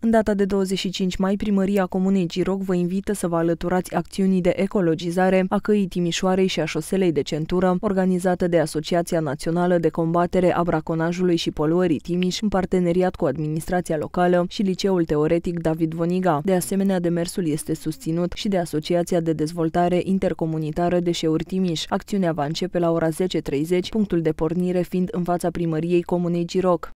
În data de 25 mai, primăria Comunei Giroc vă invită să vă alăturați acțiunii de ecologizare a căii Timișoarei și a șoselei de centură, organizată de Asociația Națională de Combatere a Braconajului și Poluării Timiș, în parteneriat cu administrația locală și Liceul Teoretic David Voniga. De asemenea, demersul este susținut și de Asociația de Dezvoltare Intercomunitară Deșeuri Timiș. Acțiunea va începe la ora 10.30, punctul de pornire fiind în fața primăriei Comunei Giroc.